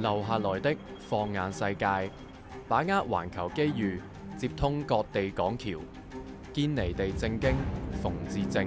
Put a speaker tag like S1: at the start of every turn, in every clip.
S1: 留下来的，放眼世界，把握环球机遇，接通各地港桥，坚尼地正经冯志正。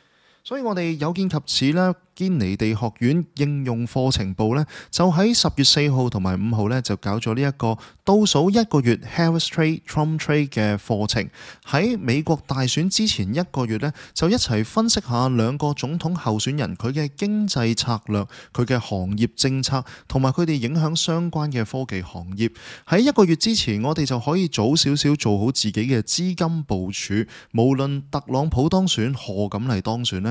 S1: 所以我哋有見及此啦，堅尼地學院應用課程部咧，就喺十月四號同埋五號咧，就搞咗呢一個倒數一個月 h a r v e Trade Trump Trade 嘅課程。喺美國大選之前一個月咧，就一齊分析下兩個總統候選人佢嘅經濟策略、佢嘅行業政策同埋佢哋影響相關嘅科技行業。喺一個月之前，我哋就可以早少少做好自己嘅資金部署。無論特朗普當選，何錦嚟當選咧。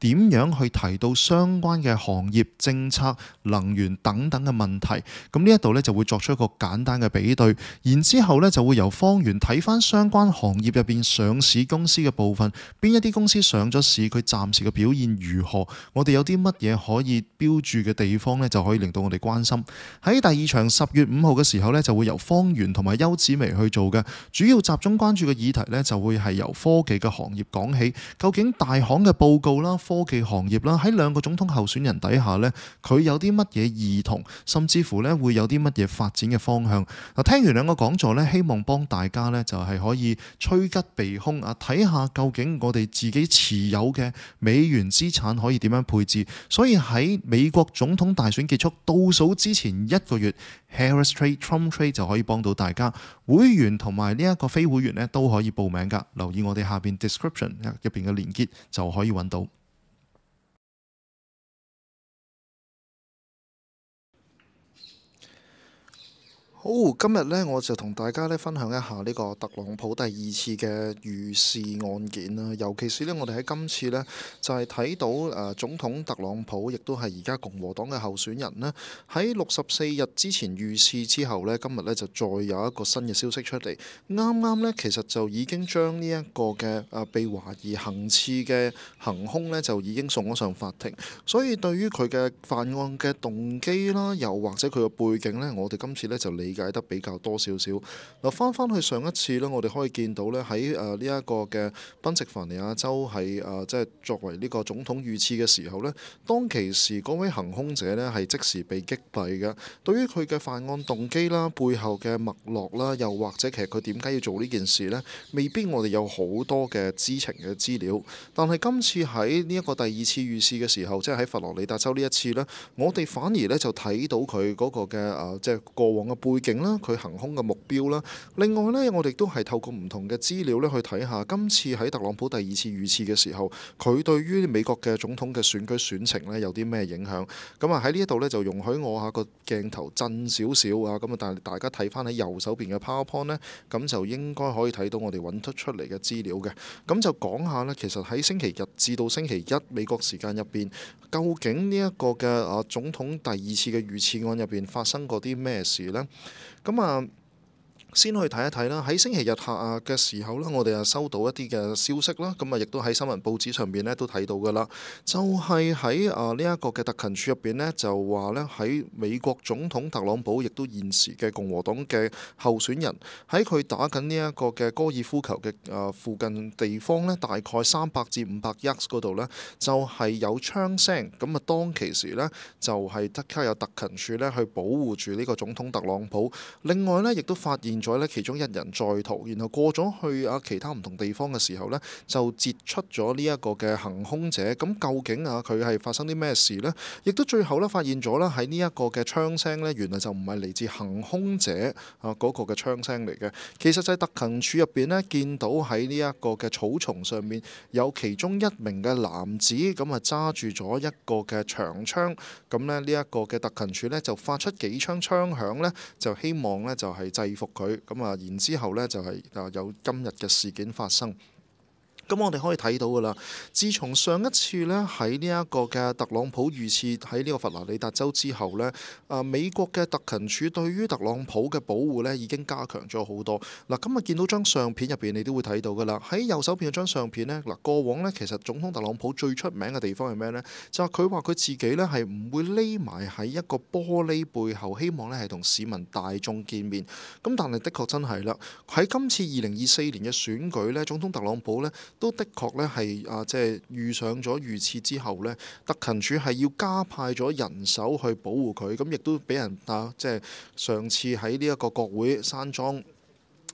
S1: 點樣去提到相關嘅行業政策、能源等等嘅問題？咁呢一度呢，就會作出一個簡單嘅比對，然之後呢，就會由方源睇翻相關行業入邊上市公司嘅部分，邊一啲公司上咗市，佢暫時嘅表現如何？我哋有啲乜嘢可以標注嘅地方呢，就可以令到我哋關心。喺第二場十月五號嘅時候呢，就會由方源同埋邱子薇去做嘅，主要集中關注嘅議題呢，就會係由科技嘅行業講起。究竟大行嘅報告啦？科技行業啦，喺兩個總統候選人底下咧，佢有啲乜嘢異同，甚至乎咧會有啲乜嘢發展嘅方向。嗱，聽完兩個講座咧，希望幫大家咧就係可以吹吉避凶啊，睇下究竟我哋自己持有嘅美元資產可以點樣配置。所以喺美國總統大選結束倒數之前一個月，Harris Trade、Trump Trade 就可以幫到大家。會員同埋呢一個非會員咧都可以報名噶，留意我哋下边 description 入边嘅連結就可以揾到。好，今日咧我就同大家咧分享一下呢个特朗普第二次嘅遇事案件啦。尤其是咧，我哋喺今次咧就系睇到诶总统特朗普，亦都系而家共和党嘅候选人咧，喺六十四日之前遇刺之后咧，今日咧就再有一个新嘅消息出嚟。啱啱咧其实就已经将呢一个嘅诶被怀疑行刺嘅行凶咧，就已经送咗上法庭。所以对于佢嘅犯案嘅动机啦，又或者佢嘅背景咧，我哋今次咧就理。解得比較多少少。嗱，翻翻去上一次咧，我哋可以見到咧喺誒呢一個嘅賓夕凡尼亞州喺誒即係作為呢個總統遇刺嘅時候咧，當其時嗰位行兇者咧係即時被擊斃嘅。對於佢嘅犯案動機啦、背後嘅脈絡啦，又或者其實佢點解要做呢件事咧，未必我哋有好多嘅知情嘅資料。但係今次喺呢一個第二次遇刺嘅時候，即係喺佛羅里達州呢一次咧，我哋反而咧就睇到佢嗰個嘅誒即係過往嘅背。景啦，佢行空嘅目標啦。另外呢，我哋都係透過唔同嘅資料咧去睇下今次喺特朗普第二次預刺嘅時候，佢對於美國嘅總統嘅選舉選情呢有啲咩影響？咁啊喺呢一度呢，就容許我下個鏡頭震少少啊咁啊，但係大家睇翻喺右手邊嘅 PowerPoint 呢，咁就應該可以睇到我哋揾得出嚟嘅資料嘅。咁就講下呢，其實喺星期日至到星期一美國時間入邊，究竟呢一個嘅啊總統第二次嘅預刺案入邊發生過啲咩事呢？咁啊！先去睇一睇啦，喺星期日下嘅時候啦，我哋啊收到一啲嘅消息啦，咁啊亦都喺新聞報紙上邊咧都睇到噶啦，就係喺啊呢一個嘅特勤處入邊咧，就話咧喺美國總統特朗普亦都現時嘅共和黨嘅候選人喺佢打緊呢一個嘅高爾夫球嘅啊附近地方咧，大概三百至五百 y a r 嗰度咧，就係有槍聲，咁啊當其時咧就係得卡有特勤處咧去保護住呢個總統特朗普，另外咧亦都發現。在咧其中一人在逃，然後過咗去啊其他唔同地方嘅時候咧，就截出咗呢一個嘅行凶者。咁究竟啊佢係發生啲咩事咧？亦都最後咧發現咗啦，喺呢一個嘅槍聲咧，原來就唔係嚟自行凶者啊嗰個嘅槍聲嚟嘅。其實就係特勤處入邊咧，見到喺呢一個嘅草叢上面有其中一名嘅男子咁啊揸住咗一個嘅長槍。咁咧呢一個嘅特勤處咧就發出幾槍槍響咧，就希望咧就係制服佢。咁啊，然之後咧就係啊有今日嘅事件發生。咁我哋可以睇到噶啦，自從上一次咧喺呢一個嘅特朗普遇刺喺呢個佛羅里達州之後咧，啊美國嘅特勤處對於特朗普嘅保護咧已經加強咗好多。嗱，今日見到張相片入邊，你都會睇到噶啦。喺右手邊嘅張相片呢，嗱過往呢，其實總統特朗普最出名嘅地方係咩呢？就係佢話佢自己咧係唔會匿埋喺一個玻璃背後，希望咧係同市民大眾見面。咁但係的確真係啦，喺今次二零二四年嘅選舉咧，總統特朗普咧。都的確咧係啊，即係遇上咗遇刺之後咧，特勤處係要加派咗人手去保護佢，咁亦都俾人啊，即係上次喺呢一個國會山莊。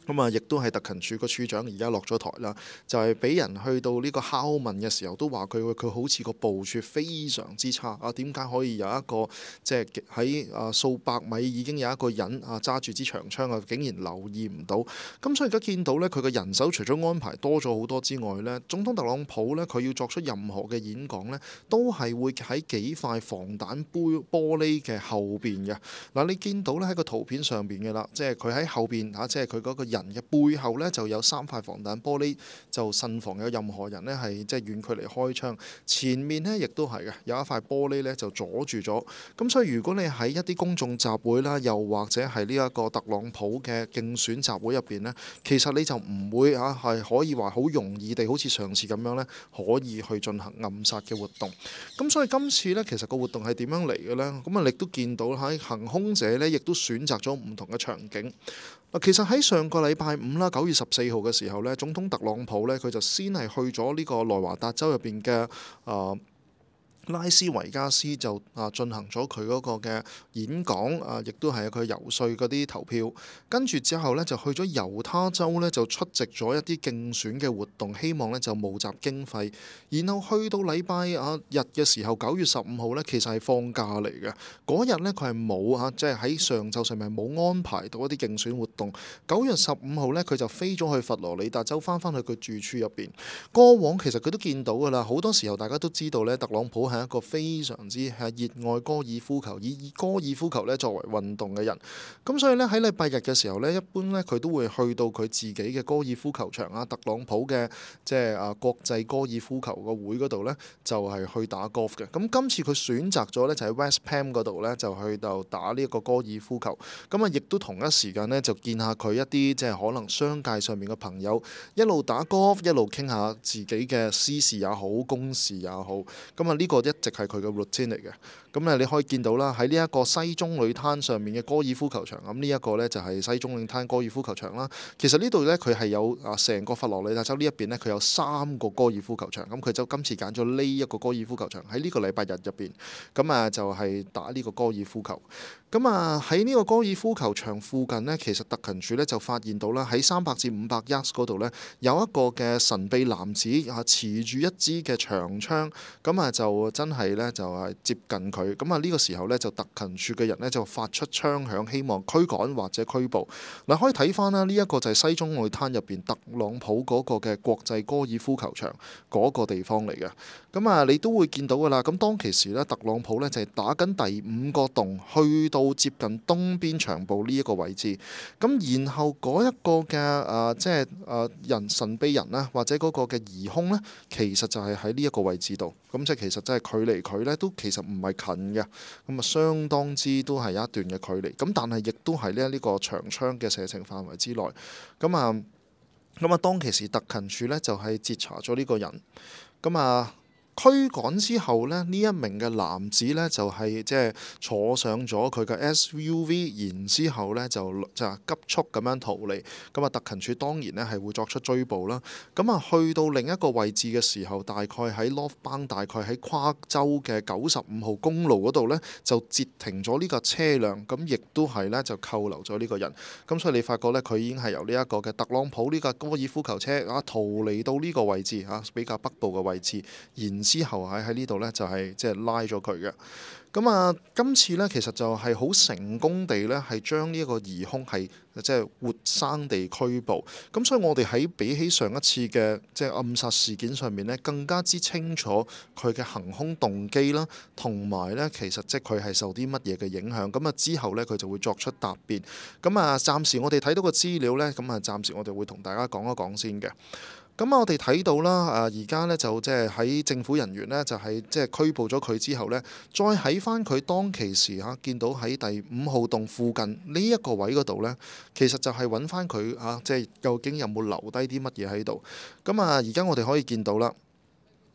S1: 咁啊，亦都係特勤處個處長而家落咗台啦，就係俾人去到呢個敲問嘅時候，都話佢佢好似個部署非常之差啊！點解可以有一個即係喺啊數百米已經有一個人啊揸住支長槍啊，竟然留意唔到？咁所以而家見到咧，佢嘅人手除咗安排多咗好多之外咧，總統特朗普咧佢要作出任何嘅演講咧，都係會喺幾塊防彈杯玻璃嘅後邊嘅嗱，你見到咧喺個圖片上邊嘅啦，即係佢喺後邊嚇，即係佢嗰個。人嘅背後咧就有三塊防彈玻璃，就慎防有任何人咧係即係遠距離開槍。前面咧亦都係嘅，有一塊玻璃咧就阻住咗。咁所以如果你喺一啲公眾集會啦，又或者係呢一個特朗普嘅競選集會入邊咧，其實你就唔會嚇係可以話好容易地好似上次咁樣咧，可以去進行暗殺嘅活動。咁所以今次咧，其實個活動係點樣嚟嘅咧？咁啊，你都見到喺行空者咧，亦都選擇咗唔同嘅場景。嗱，其實喺上個禮拜五啦，九月十四號嘅時候咧，總統特朗普咧佢就先係去咗呢個內華達州入邊嘅啊。拉斯維加斯就啊進行咗佢嗰個嘅演講啊，亦都係佢游说嗰啲投票。跟住之後咧，就去咗猶他州咧，就出席咗一啲競選嘅活動，希望咧就募集經費。然後去到禮拜啊日嘅時候，九月十五號咧，其實係放假嚟嘅。嗰日咧，佢係冇吓，即係喺上晝上面冇安排到一啲競選活動。九月十五號咧，佢就飛咗去佛羅里達州，翻返去佢住處入邊。過往其實佢都見到噶啦，好多時候大家都知道咧，特朗普。係一個非常之係熱愛高爾夫球，以高爾夫球咧作為運動嘅人，咁所以咧喺禮拜日嘅時候咧，一般咧佢都會去到佢自己嘅高爾夫球場啊，特朗普嘅即係啊國際高爾夫球個會嗰度咧，就係去打 golf 嘅。咁今次佢選擇咗咧就喺 West p a m 嗰度咧，就去到打呢一個高爾夫球。咁啊，亦都同一時間咧就見下佢一啲即係可能商界上面嘅朋友，一路打 golf，一路傾下自己嘅私事也好，公事也好。咁啊呢個。一直係佢嘅 routine 嚟嘅，咁咧你可以見到啦，喺呢一個西中旅灘上面嘅高爾夫球場，咁呢一個咧就係西中侖灘高爾夫球場啦。其實呢度咧，佢係有啊成個佛羅里達州呢一邊咧，佢有三個高爾夫球場，咁佢就今次揀咗呢一個高爾夫球場喺呢個禮拜日入邊，咁啊就係打呢個高爾夫球。咁啊喺呢個高爾夫球場附近咧，其實特勤處咧就發現到啦，喺三百至五百 yards 嗰度咧有一個嘅神秘男子啊持住一支嘅長槍，咁啊就真係咧就係接近佢，咁啊呢個時候咧就特勤處嘅人咧就發出槍響，希望驅趕或者拘捕。嗱可以睇翻啦，呢一個就係西中外灘入邊特朗普嗰個嘅國際高爾夫球場嗰個地方嚟嘅。咁啊你都會見到噶啦。咁當其時咧，特朗普咧就係打緊第五個洞，去到。到接近東邊牆部呢一個位置，咁然後嗰一個嘅誒，即係誒人神秘人啦，或者嗰個嘅疑兇咧，其實就係喺呢一個位置度，咁即係其實真係距離佢咧都其實唔係近嘅，咁啊相當之都係一段嘅距離，咁但係亦都係咧呢個長槍嘅射程範圍之內，咁啊，咁啊當其時特勤處咧就係截查咗呢個人，咁啊。驅趕之後咧，呢一名嘅男子咧就係即係坐上咗佢嘅 SUV，然之後咧就就急速咁樣逃離。咁啊，特勤處當然咧係會作出追捕啦。咁啊，去到另一個位置嘅時候，大概喺 Loft 邦，大概喺跨州嘅九十五號公路嗰度咧，就截停咗呢個車輛，咁亦都係咧就扣留咗呢個人。咁所以你發覺咧，佢已經係由呢一個嘅特朗普呢個高爾夫球車啊逃離到呢個位置啊，比較北部嘅位置，然。之後喺喺呢度呢，就係即係拉咗佢嘅，咁啊今次呢，其實就係好成功地呢，係將呢一個疑兇係即係活生地拘捕，咁所以我哋喺比起上一次嘅即係暗殺事件上面呢，更加之清楚佢嘅行兇動機啦，同埋呢，其實即係佢係受啲乜嘢嘅影響，咁啊之後呢，佢就會作出答辯，咁啊暫時我哋睇到個資料呢，咁啊暫時我哋會同大家講一講先嘅。咁啊，我哋睇到啦，啊，而家咧就即係喺政府人員咧就係即係拘捕咗佢之後咧，再喺翻佢當其時嚇見到喺第五號棟附近呢一個位嗰度咧，其實就係揾翻佢啊，即係究竟有冇留低啲乜嘢喺度。咁啊，而家我哋可以見到啦。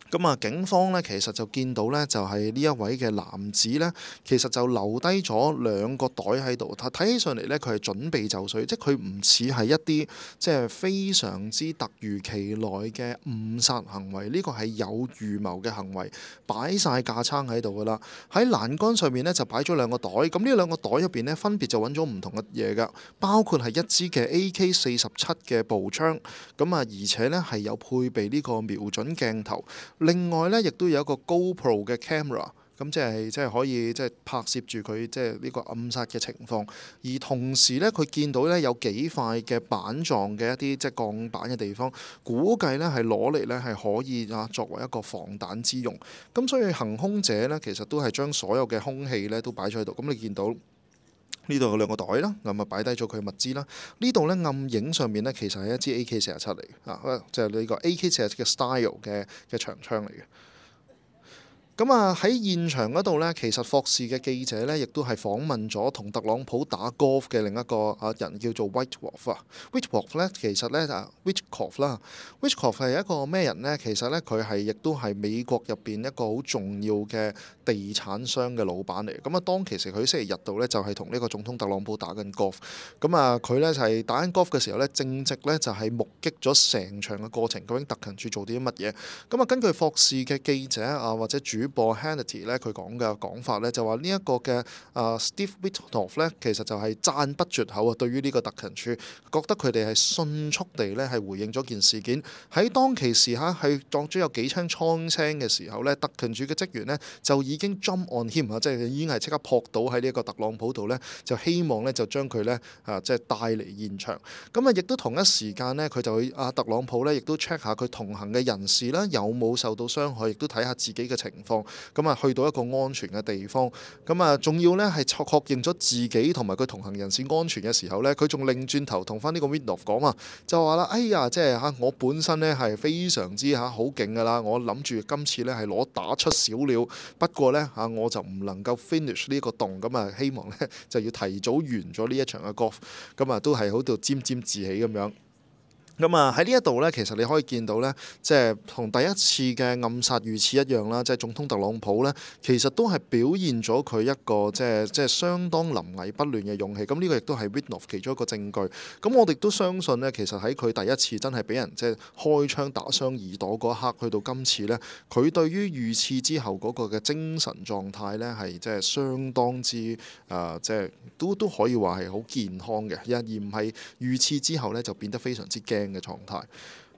S1: 咁啊，警方咧其實就見到咧，就係呢一位嘅男子咧，其實就留低咗兩個袋喺度。睇起上嚟咧，佢係準備就水，即係佢唔似係一啲即係非常之突如其來嘅誤殺行為。呢個係有預謀嘅行為，擺晒架撐喺度噶啦。喺欄杆上面咧就擺咗兩個袋。咁呢兩個袋入邊咧分別就揾咗唔同嘅嘢㗎，包括係一支嘅 AK 四十七嘅步槍。咁啊，而且咧係有配備呢個瞄準鏡頭。另外咧，亦都有一個 o pro 嘅 camera，咁即係即係可以即係拍攝住佢即係呢個暗殺嘅情況。而同時咧，佢見到咧有幾塊嘅板狀嘅一啲即係鋼板嘅地方，估計咧係攞嚟咧係可以啊作為一個防彈之用。咁所以行空者咧其實都係將所有嘅空氣咧都擺喺度。咁你見到？呢度有兩個袋啦，咁咪擺低咗佢物資啦。呢度咧暗影上面咧，其實係一支 AK 四十七嚟嘅，啊，就係你個 AK 四十七嘅 style 嘅嘅長槍嚟嘅。咁啊喺現場嗰度咧，其實霍士嘅記者咧，亦都係訪問咗同特朗普打 golf 嘅另一個啊人，叫做 Whitworth 啊。Whitworth 咧，其實咧啊 Whitcroft 啦。Whitcroft 係一個咩人咧？其實咧佢係亦都係美國入邊一個好重要嘅地產商嘅老闆嚟。咁啊，當其實佢星期日度咧就係同呢個總統特朗普打緊 golf。咁啊，佢咧就係打緊 golf 嘅時候咧，正值咧就係目擊咗成場嘅過程究竟特勤處做啲乜嘢。咁啊，根據霍士嘅記者啊或者主播 Hannity 咧，佢講嘅講法咧就話呢一個嘅啊 Steve Witoff 咧，其實就係讚不絕口啊。對於呢個特勤處，覺得佢哋係迅速地咧係回應咗件事件。喺當其時嚇係撞咗有幾槍槍聲嘅時候咧，特勤處嘅職員咧就已經 jump on him 啊，即係已經係即刻撲到喺呢一個特朗普度咧，就希望咧就將佢咧啊即係帶嚟現場。咁啊，亦都同一時間咧，佢就去啊特朗普咧，亦都 check 下佢同行嘅人士啦，有冇受到傷害，亦都睇下自己嘅情況。咁啊，去到一個安全嘅地方，咁啊，仲要咧係確認咗自己同埋佢同行人士安全嘅時候咧，佢仲另轉頭同翻呢個 w i n d o c 講啊，就話啦：，哎呀，即係嚇，我本身咧係非常之嚇好勁噶啦，我諗住今次咧係攞打出小料，不過咧嚇我就唔能夠 finish 呢個洞，咁啊，希望咧就要提早完咗呢一場嘅 Golf，咁啊，都係好到沾沾自喜咁樣。咁啊，喺呢一度咧，其實你可以見到咧，即係同第一次嘅暗殺遇刺一樣啦，即係總統特朗普咧，其實都係表現咗佢一個即係即係相當臨危不亂嘅勇氣。咁呢個亦都係 w i t n o 其中一個證據。咁我哋都相信咧，其實喺佢第一次真係俾人即係開槍打傷耳朵嗰一刻，去到今次咧，佢對於遇刺之後嗰個嘅精神狀態咧，係即係相當之誒，即係都都可以話係好健康嘅，而唔係遇刺之後咧就變得非常之驚。嘅狀態，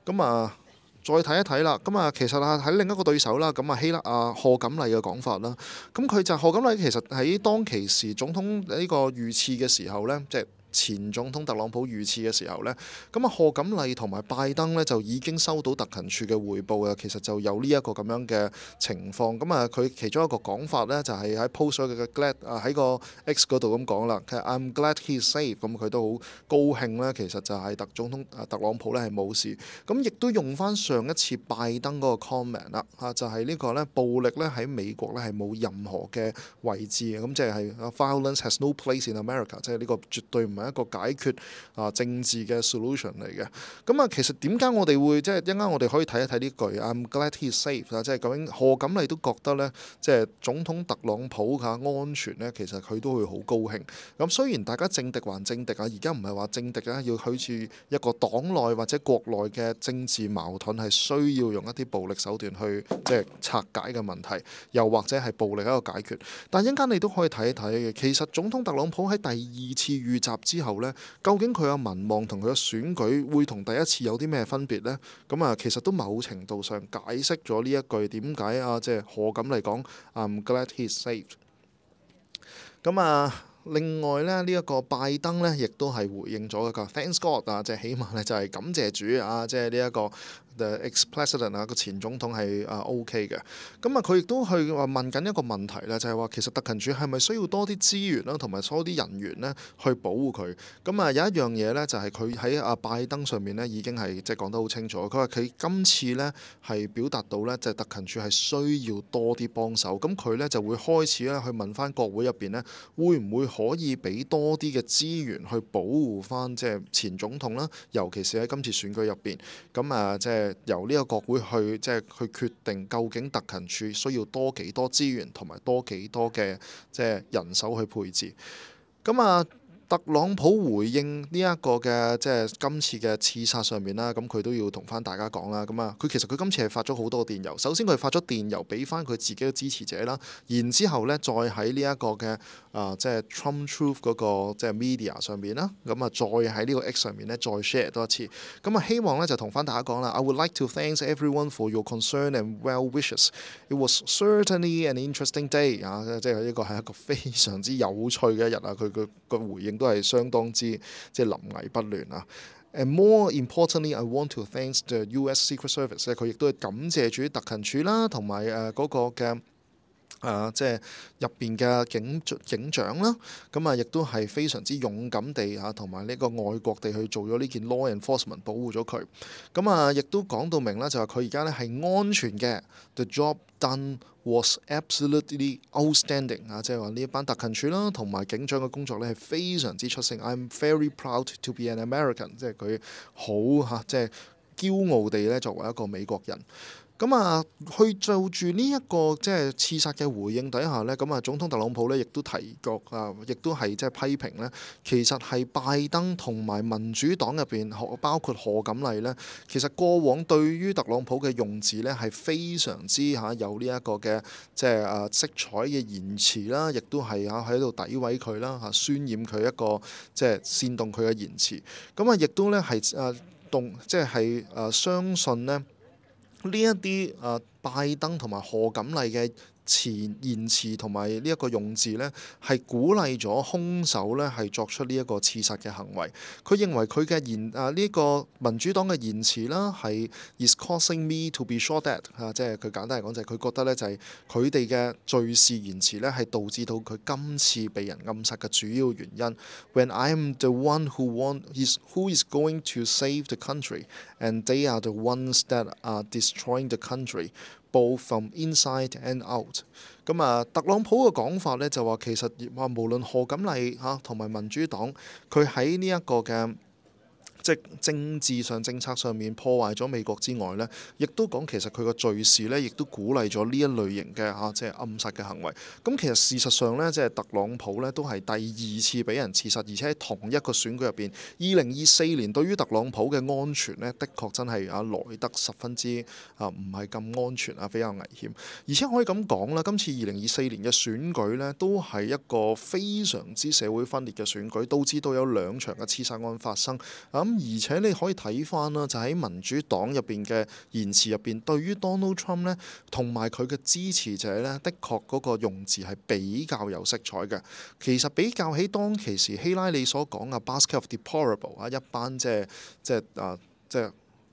S1: 咁啊，再睇一睇啦，咁啊，其實啊，喺另一個對手啦，咁啊，希拉啊，贺錦麗嘅講法啦，咁佢就贺錦麗其實喺當其時總統呢個遇刺嘅時候咧，即係。前總統特朗普遇刺嘅時候咧，咁啊，何錦麗同埋拜登咧就已經收到特勤處嘅回報啊，其實就有呢一個咁樣嘅情況。咁啊，佢其中一個講法咧就係喺 post 咗嘅 glad 啊喺個 X 嗰度咁講啦，其實 I'm glad he's safe，咁佢都好高興呢，其實就係特總統啊特朗普咧係冇事。咁亦都用翻上一次拜登嗰個 comment 啦，啊就係呢個咧暴力咧喺美國咧係冇任何嘅位置嘅，咁即係 violence has no place in America，即係呢個絕對唔。一個解決啊政治嘅 solution 嚟嘅，咁啊其實點解我哋會即係一間我哋可以睇一睇呢句 I'm glad he's safe 即係究竟何錦麗都覺得呢，即係總統特朗普嘅安全呢，其實佢都會好高興。咁雖然大家政敵還政敵啊，而家唔係話政敵啊，要好似一個黨內或者國內嘅政治矛盾係需要用一啲暴力手段去即係拆解嘅問題，又或者係暴力一個解決。但一間你都可以睇一睇嘅，其實總統特朗普喺第二次遇襲。之後呢，究竟佢嘅民望同佢嘅選舉會同第一次有啲咩分別呢？咁啊，其實都某程度上解釋咗呢一句點解啊，即係何感嚟講？m g l a d he saved。咁啊，另外咧，呢一個拜登咧，亦都係回應咗一個 thanks God 啊，即係起碼咧就係感謝主啊，即係呢一個。嘅 ex-president 啊，個前總統係啊 OK 嘅，咁啊佢亦都去话問緊一個問題咧，就係話其實特勤處係咪需要多啲資源啦，同埋多啲人員咧去保護佢？咁啊有一樣嘢咧，就係佢喺阿拜登上面咧已經係即係講得好清楚，佢話佢今次咧係表達到咧，即係特勤處係需要多啲幫手。咁佢咧就會開始咧去問翻國會入邊咧，會唔會可以俾多啲嘅資源去保護翻即係前總統啦，尤其是喺今次選舉入邊咁啊即係。由呢個國會去即係去決定，究竟特勤處需要多幾多資源，同埋多幾多嘅即係人手去配置。咁啊。特朗普回應呢一個嘅即係今次嘅刺殺上面啦，咁佢都要同翻大家講啦。咁啊，佢其實佢今次係發咗好多電郵。首先佢發咗電郵俾翻佢自己嘅支持者啦，然之後咧再喺呢一個嘅啊即係 Trump Truth 嗰個即係 media 上面啦，咁啊再喺呢個 X 上面咧再 share 多一次。咁啊希望咧就同翻大家講啦，I would like to thank everyone for your concern and well wishes. It was certainly an interesting day 啊，即係一個係一個非常之有趣嘅一日啊，佢個回應。都係相當之即係臨危不亂啊！And m o r e importantly，I want to t h a n k the U.S. Secret Service 咧，佢亦都係感謝住特勤處啦，同埋誒嗰個嘅。啊，即係入邊嘅警警長啦，咁啊亦都係非常之勇敢地啊，同埋呢個外國地去做咗呢件 law enforcement，保護咗佢。咁啊，亦都講到明啦，就係佢而家咧係安全嘅。The job done was absolutely outstanding 啊，即係話呢一班特勤處啦，同埋警長嘅工作咧係非常之出色。I'm very proud to be an American，即係佢好嚇，即係驕傲地咧作為一個美國人。咁啊，去就住呢一個即係刺殺嘅回應底下咧，咁啊，總統特朗普咧亦都提过啊，亦都係即係批評咧，其實係拜登同埋民主黨入邊，包括何錦麗咧，其實過往對於特朗普嘅用字咧係非常之嚇有呢一個嘅即係啊色彩嘅言辭啦，亦都係嚇喺度诋毀佢啦嚇，渲染佢一個即係煽動佢嘅言辭，咁啊亦都咧係啊動即係係啊相信咧。呢一啲啊拜登同埋何錦麗嘅。言詞同埋呢一個用字咧，係鼓勵咗兇手咧，係作出呢一個刺殺嘅行為。佢認為佢嘅言啊，呢一個民主黨嘅言詞啦，係 is causing me to be sure that 嚇，即係佢簡單嚟講就係佢覺得咧，就係佢哋嘅敘事言詞咧，係導致到佢今次被人暗殺嘅主要原因。When I am the one who want is who is going to save the country and they are the ones that are destroying the country. 報 from inside and out。咁啊，特朗普嘅講法咧就話，其實話無論何錦麗嚇同埋民主黨，佢喺呢一個嘅。即政治上政策上面破壞咗美國之外咧，亦都講其實佢個敘事咧，亦都鼓勵咗呢一類型嘅嚇即係暗殺嘅行為。咁其實事實上咧，即係特朗普咧都係第二次俾人刺殺，而且喺同一個選舉入邊，二零二四年對於特朗普嘅安全咧，的確真係啊來得十分之啊唔係咁安全啊，比較危險。而且可以咁講啦，今次二零二四年嘅選舉咧，都係一個非常之社會分裂嘅選舉，都知道有兩場嘅刺殺案發生啊。咁而且你可以睇翻啦，就喺民主黨入邊嘅言辭入邊，對於 Donald Trump 咧，同埋佢嘅支持者咧，的確嗰個用字係比較有色彩嘅。其實比較起當其時希拉里所講嘅 basket of deplorable 啊，一班即係即係啊即係。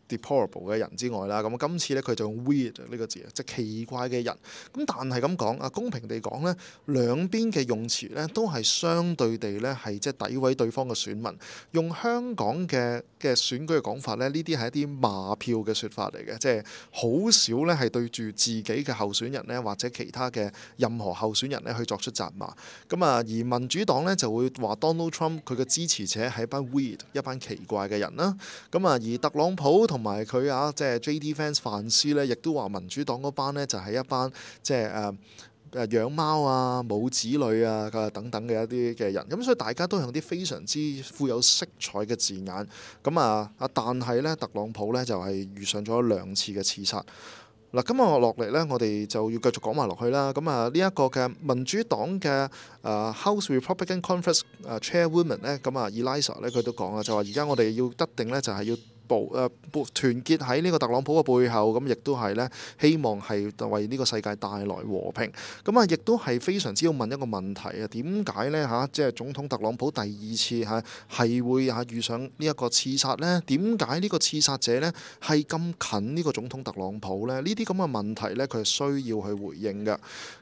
S1: deportable 嘅人之外啦，咁今次咧佢就用 weird 呢個字啊，即係奇怪嘅人。咁但係咁講，啊公平地講咧，兩邊嘅用詞咧都係相對地咧係即係詆毀對方嘅選民。用香港嘅嘅選舉嘅講法咧，呢啲係一啲罵票嘅说法嚟嘅，即係好少咧係對住自己嘅候選人咧或者其他嘅任何候選人咧去作出責罵。咁啊而民主黨咧就會話 Donald Trump 佢嘅支持者係一班 weird 一班奇怪嘅人啦。咁啊而特朗普同同埋佢啊，即係 J.D. fans 范斯咧，亦都話民主黨嗰班咧就係一班即係誒誒養貓啊、冇子女啊、等等嘅一啲嘅人咁，所以大家都用啲非常之富有色彩嘅字眼咁啊。啊，但係咧，特朗普咧就係遇上咗兩次嘅刺殺嗱。今日落嚟咧，我哋就要繼續講埋落去啦。咁啊，呢一個嘅民主黨嘅誒 House Republican Conference 誒 Chairwoman 咧，咁啊 Elisa 咧，佢都講啊，就話而家我哋要得定咧，就係要。部誒，團結喺呢個特朗普嘅背後，咁亦都係咧，希望係為呢個世界帶來和平。咁啊，亦都係非常之要問一個問題啊，點解咧嚇，即係總統特朗普第二次嚇係會嚇遇上呢一個刺殺咧？點解呢個刺殺者咧係咁近呢個總統特朗普咧？呢啲咁嘅問題咧，佢係需要去回應嘅。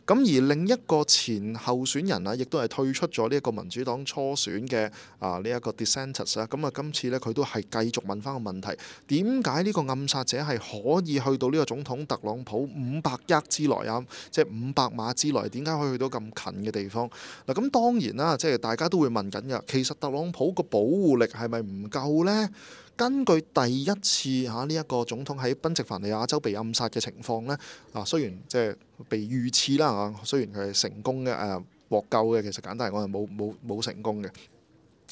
S1: 咁而另一個前候選人啊，亦都係退出咗呢一個民主黨初選嘅啊呢一個 Deters i s s n 啊。咁啊，今次呢，佢都係繼續問翻個問題：點解呢個暗殺者係可以去到呢個總統特朗普五百一之內啊？即係五百碼之內，點解可以去到咁近嘅地方？嗱，咁當然啦，即係大家都會問緊㗎。其實特朗普個保護力係咪唔夠呢？根據第一次嚇呢一個總統喺賓夕凡尼亞州被暗殺嘅情況咧，啊雖然即係被預刺啦嚇，雖然佢係成功嘅誒獲救嘅，其實簡嚟講係冇冇冇成功嘅。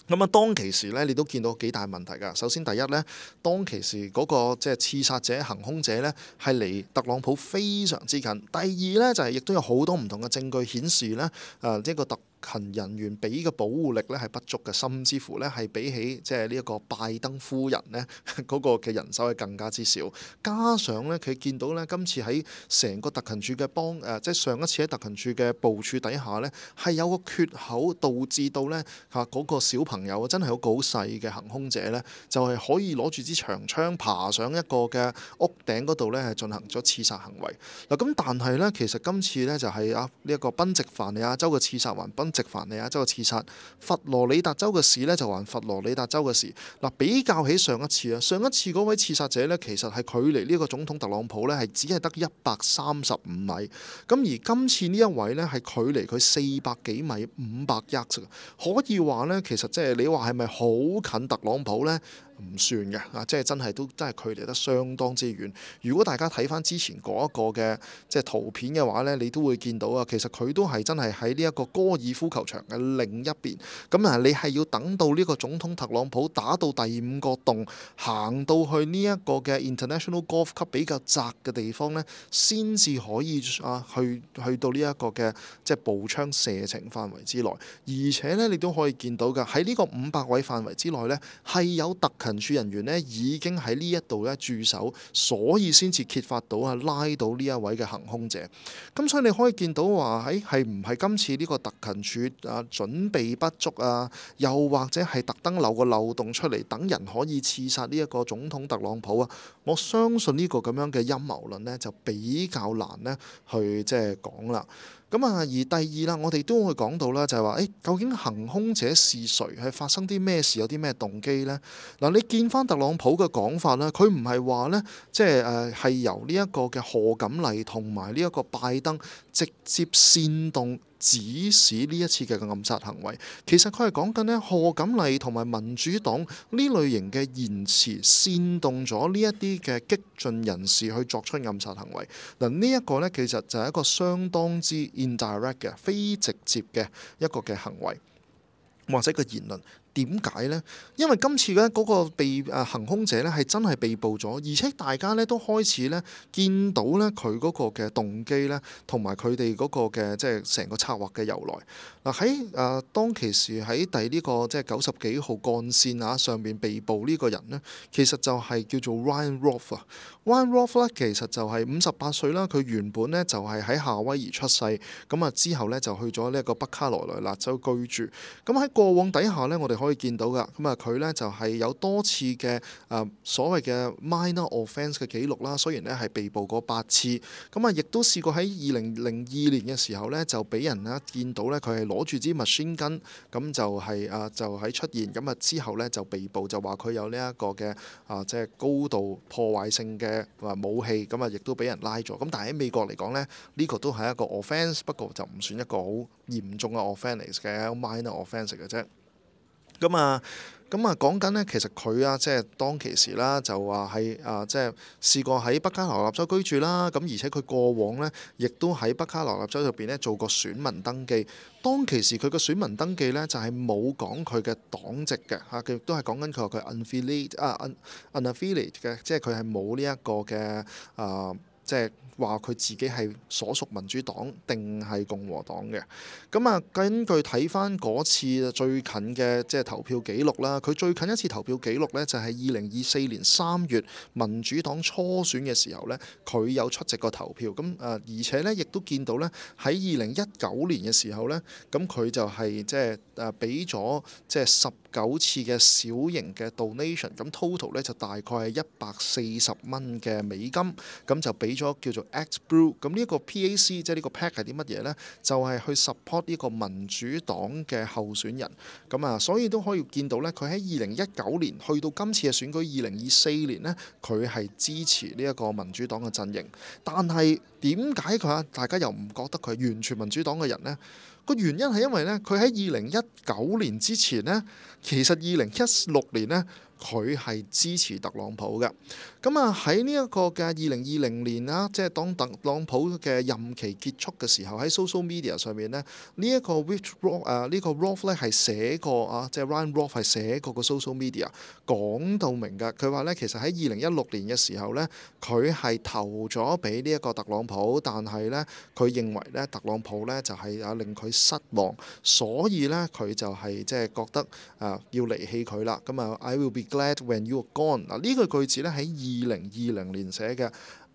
S1: 咁啊，當其時咧，你都見到幾大問題㗎。首先第一咧，當其時嗰個即係刺殺者行兇者咧，係離特朗普非常之近。第二咧就係亦都有好多唔同嘅證據顯示咧，誒呢個特勤人員俾嘅保護力咧係不足嘅，甚至乎咧係比起即係呢一個拜登夫人咧 嗰個嘅人手係更加之少。加上咧佢見到咧今次喺成個特勤處嘅幫誒，即係上一次喺特勤處嘅部署底下咧，係有個缺口，導致到咧嚇嗰個小朋友真係好細嘅行凶者咧，就係可以攞住支長槍爬上一個嘅屋頂嗰度咧，係進行咗刺殺行為。嗱咁但係咧，其實今次咧就係啊呢一個賓夕凡尼亞州嘅刺殺案賓。直凡尼亞州嘅刺殺佛羅里達州嘅事咧，就還佛羅里達州嘅事。嗱，比較起上一次啊，上一次嗰位刺殺者咧，其實係距離呢個總統特朗普咧，係只係得一百三十五米。咁而今次呢一位咧，係距離佢四百幾米、五百一，可以話咧，其實即係你話係咪好近特朗普咧？唔算嘅啊，即係真係都真係距離得相當之遠。如果大家睇翻之前嗰一個嘅即係圖片嘅話咧，你都會見到啊，其實佢都係真係喺呢一個高爾夫球場嘅另一邊。咁啊，你係要等到呢個總統特朗普打到第五個洞，行到去呢一個嘅 International Golf 級比較窄嘅地方咧，先至可以啊去去到呢一個嘅即係步槍射程範圍之內。而且咧，你都可以見到㗎，喺呢個五百位範圍之內咧，係有特勤。勤處人員咧已經喺呢一度咧駐守，所以先至揭發到啊，拉到呢一位嘅行兇者。咁所以你可以見到話，喺係唔係今次呢個特勤處啊準備不足啊？又或者係特登留個漏洞出嚟，等人可以刺殺呢一個總統特朗普啊？我相信呢個咁樣嘅陰謀論咧，就比較難咧去即係講啦。咁啊，而第二啦，我哋都会讲到啦，就系话，诶，究竟行凶者是谁？系发生啲咩事？有啲咩动机咧？嗱，你见翻特朗普嘅讲法啦，佢唔系话咧，即系诶，系由呢一个嘅何锦丽同埋呢一个拜登直接煽动。指使呢一次嘅暗殺行為，其實佢係講緊咧，何錦麗同埋民主黨呢類型嘅言辭煽動咗呢一啲嘅激進人士去作出暗殺行為。嗱，呢一個呢，其實就係一個相當之 indirect 嘅、非直接嘅一個嘅行為，或者個言論。點解呢？因為今次咧嗰個被誒行兇者咧係真係被捕咗，而且大家咧都開始咧見到咧佢嗰個嘅動機咧，同埋佢哋嗰個嘅即係成個策劃嘅由來。嗱喺誒當其時喺第呢個即係九十幾號幹線啊上邊被捕呢個人咧，其實就係叫做 Ryan Rolf 啊。Ryan Rolf 咧其實就係五十八歲啦，佢原本咧就係喺夏威夷出世，咁啊之後咧就去咗呢一個北卡羅來納州居住。咁喺過往底下咧，我哋可以見到㗎，咁啊佢咧就係有多次嘅啊所謂嘅 minor offence 嘅記錄啦，雖然咧係被捕過八次，咁啊亦都試過喺二零零二年嘅時候咧就俾人咧見到咧佢係攞住支 machine gun，咁就係啊就喺出現，咁啊之後咧就被捕，就話佢有呢一個嘅啊即係高度破壞性嘅武器，咁啊亦都俾人拉咗。咁但係喺美國嚟講咧，呢個都係一個 offence，不過就唔算一個好嚴重嘅 offence 嘅 minor offence 嘅啫。咁啊，咁啊講緊咧，其實佢啊，即係當其時啦，就話係啊，即係試過喺北卡羅納州居住啦。咁而且佢過往咧，亦都喺北卡羅納州入邊咧做過選民登記。當其時佢嘅選民登記咧，就係冇講佢嘅黨籍嘅嚇，佢都係講緊佢話佢 unfilate 啊 ununfilate 嘅，即係佢係冇呢一個嘅啊，即係。話佢自己係所屬民主黨定係共和黨嘅，咁啊根據睇翻嗰次最近嘅即係投票記錄啦，佢最近一次投票記錄呢，就係二零二四年三月民主黨初選嘅時候呢，佢有出席個投票，咁啊而且呢，亦都見到呢，喺二零一九年嘅時候呢，咁佢就係即係啊俾咗即係十九次嘅小型嘅 donation，咁 total 呢，就大概係一百四十蚊嘅美金，咁就俾咗叫做。Act Blue 咁呢一個 PAC 即係呢個 pack 係啲乜嘢呢？就係去 support 呢個民主黨嘅候選人咁啊，所以都可以見到呢，佢喺二零一九年去到今次嘅選舉二零二四年呢，佢係支持呢一個民主黨嘅陣營。但係點解佢啊？大家又唔覺得佢係完全民主黨嘅人呢？個原因係因為呢，佢喺二零一九年之前呢，其實二零一六年呢。佢係支持特朗普嘅，咁啊喺呢一個嘅二零二零年啦，即係當特朗普嘅任期結束嘅時候，喺 social media 上面咧，呢一個 rich rock 啊，呢個 roth 咧係寫過啊，即係 ryan roth 係寫過個 social media 講到明㗎，佢話咧其實喺二零一六年嘅時候咧，佢係投咗俾呢一個特朗普，但係咧佢認為咧特朗普咧就係啊令佢失望，所以咧佢就係即係覺得啊要離棄佢啦，咁啊 i will be Glad when you're gone。嗱，呢个句子咧，喺二零二零年写嘅。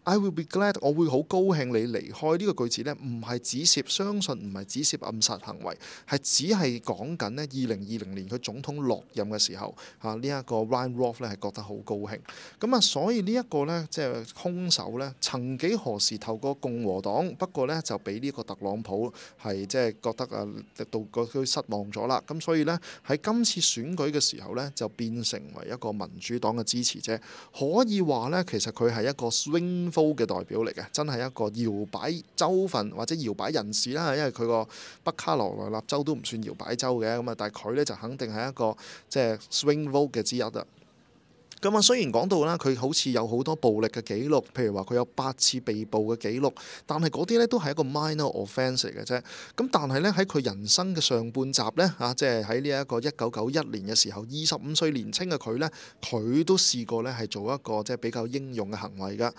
S1: I will be glad，我會好高興你離開呢個句子咧，唔係指涉相信，唔係指涉暗殺行為，係只係講緊咧。二零二零年佢總統落任嘅時候，啊呢一個 Ryan Roth 咧係覺得好高興。咁啊，所以呢一個咧，即係兇手咧，曾幾何時透過共和黨，不過咧就俾呢個特朗普係即係覺得啊到個失望咗啦。咁所以咧喺今次選舉嘅時候咧，就變成為一個民主黨嘅支持者。可以話咧，其實佢係一個 swing。高嘅代表嚟嘅，真係一個搖擺州份或者搖擺人士啦。因為佢個北卡羅來納州都唔算搖擺州嘅，咁啊，但係佢咧就肯定係一個即係 swing vote 嘅之一啦。咁啊，雖然講到啦，佢好似有好多暴力嘅記錄，譬如話佢有八次被捕嘅記錄，但係嗰啲咧都係一個 minor offence 嚟嘅啫。咁但係咧喺佢人生嘅上半集咧嚇，即係喺呢一個一九九一年嘅時候，二十五歲年青嘅佢咧，佢都試過咧係做一個即係比較英勇嘅行為㗎。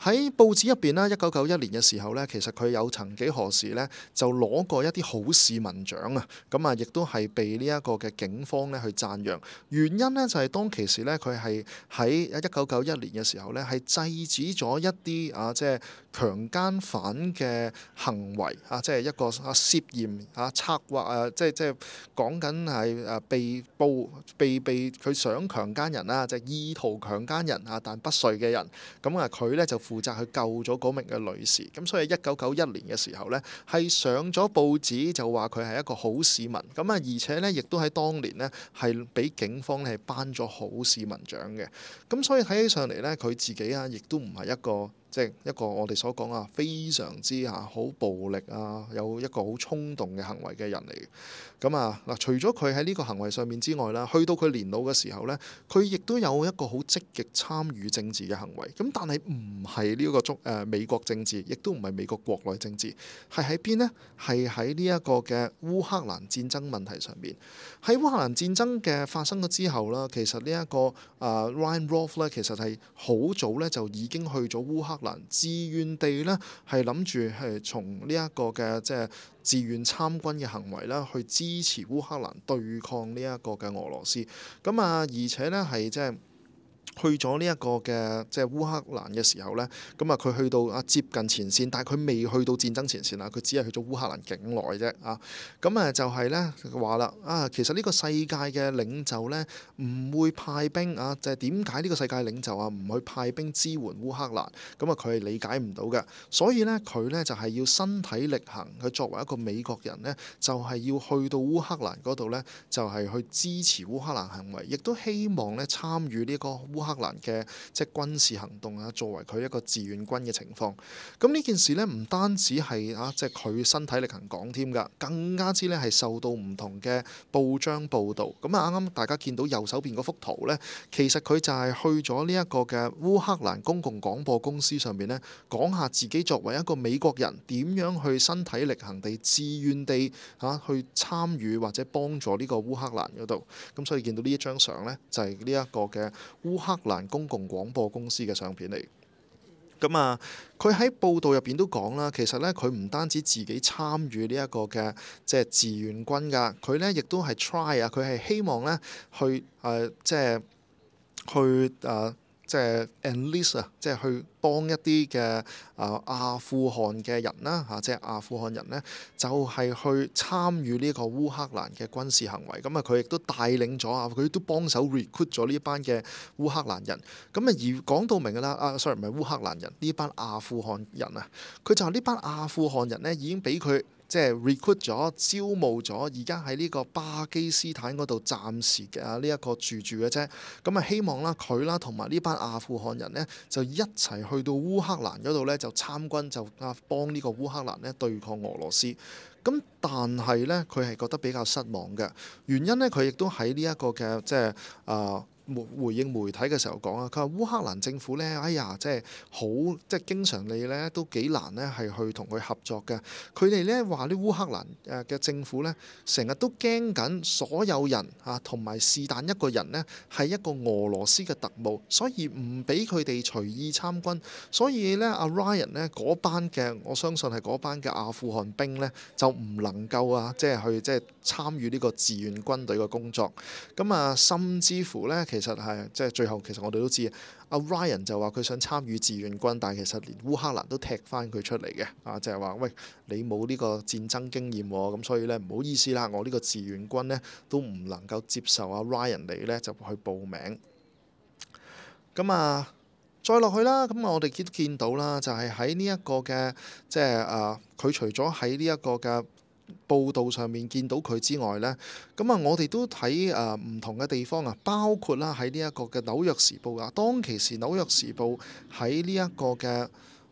S1: 喺報紙入邊咧，一九九一年嘅時候咧，其實佢有曾幾何時咧，就攞過一啲好市民獎啊！咁啊，亦都係被呢一個嘅警方咧去讚揚。原因咧就係當其時咧，佢係喺一九九一年嘅時候咧，係制止咗一啲啊，即係強奸犯嘅行為啊！即係一個啊，涉嫌啊，策劃啊，即係即係講緊係啊，被捕被被佢想強奸人啦，即係意圖強奸人啊，但不遂嘅人。咁啊，佢咧就負責去救咗嗰名嘅女士，咁所以一九九一年嘅時候呢，係上咗報紙就話佢係一個好市民，咁啊而且呢，亦都喺當年呢，係俾警方咧係頒咗好市民獎嘅，咁所以睇起上嚟呢，佢自己啊亦都唔係一個。即係一個我哋所講啊，非常之嚇好暴力啊，有一個好衝動嘅行為嘅人嚟嘅。咁啊，嗱，除咗佢喺呢個行為上面之外啦，去到佢年老嘅時候咧，佢亦都有一個好積極參與政治嘅行為。咁但係唔係呢個中誒美國政治，亦都唔係美國國內政治，係喺邊呢？係喺呢一個嘅烏克蘭戰爭問題上面。喺烏克蘭戰爭嘅發生咗之後啦，其實呢一個啊 Ryan r o l f 咧，其實係好早咧就已經去咗烏克蘭自愿地咧，係諗住係從呢一個嘅即係志願參軍嘅行為啦，去支持烏克蘭對抗呢一個嘅俄羅斯。咁啊，而且咧係即係。去咗呢一個嘅即係烏克蘭嘅時候咧，咁啊佢去到啊接近前線，但係佢未去到戰爭前線啊，佢只係去咗烏克蘭境內啫啊，咁啊就係咧話啦啊，其實呢個世界嘅領袖咧唔會派兵啊，就係點解呢個世界領袖啊唔去派兵支援烏克蘭？咁啊佢係理解唔到嘅，所以咧佢咧就係要身體力行，佢作為一個美國人咧就係要去到烏克蘭嗰度咧就係去支持烏克蘭行為，亦都希望咧參與呢個。烏克蘭嘅即係軍事行動啊，作為佢一個志願軍嘅情況，咁呢件事咧唔單止係啊，即係佢身體力行講添㗎，更加之咧係受到唔同嘅報章報導。咁啊，啱啱大家見到右手邊嗰幅圖咧，其實佢就係去咗呢一個嘅烏克蘭公共廣播公司上面咧，講下自己作為一個美國人點樣去身體力行地、志願地啊去參與或者幫助呢個烏克蘭嗰度。咁所以見到呢一張相咧，就係呢一個嘅烏。克蘭公共廣播公司嘅相片嚟，咁啊，佢喺報道入邊都講啦，其實咧佢唔單止自己參與呢一個嘅即係志願軍噶，佢咧亦都係 try 啊，佢係希望咧去誒即係去誒。即係 e n least 啊，即係去幫一啲嘅啊阿富汗嘅人啦嚇，即係阿富汗人咧，就係去參與呢個烏克蘭嘅軍事行為。咁啊，佢亦都帶領咗啊，佢都幫手 recruit 咗呢班嘅烏克蘭人。咁啊，而講到明啦，啊，sorry 唔係烏克蘭人，呢班阿富汗人啊，佢就呢班阿富汗人咧已經俾佢。即係 recruit 咗、招募咗，而家喺呢個巴基斯坦嗰度暫時嘅呢一個住住嘅啫。咁啊，希望啦佢啦同埋呢班阿富汗人咧，就一齊去到烏克蘭嗰度咧，就參軍就啊幫呢個烏克蘭咧對抗俄羅斯。咁但係咧，佢係覺得比較失望嘅原因咧，佢亦都喺呢一個嘅即係啊。回應媒體嘅時候講啊，佢話烏克蘭政府咧，哎呀，即係好，即係經常你咧都幾難咧係去同佢合作嘅。佢哋咧話啲烏克蘭誒嘅政府咧，成日都驚緊所有人啊，同埋是但一個人咧係一個俄羅斯嘅特務，所以唔俾佢哋隨意參軍。所以咧，阿 Ryan 咧嗰班嘅，我相信係嗰班嘅阿富汗兵咧就唔能夠啊，即係去即係參與呢個志願軍隊嘅工作。咁啊，甚至乎咧。其實係即係最後，其實我哋都知阿 Ryan 就話佢想參與志願軍，但係其實連烏克蘭都踢翻佢出嚟嘅啊！就係話喂，你冇呢個戰爭經驗咁，所以咧唔好意思啦，我呢個志願軍咧都唔能夠接受阿 Ryan 你咧就去報名咁啊！再落去啦，咁我哋見到見到啦，就係喺呢一個嘅即係啊，佢除咗喺呢一個嘅。報道上面見到佢之外呢，咁啊，我哋都睇誒唔同嘅地方啊，包括啦喺呢一個嘅紐約時報啊，當其時紐約時報喺呢一個嘅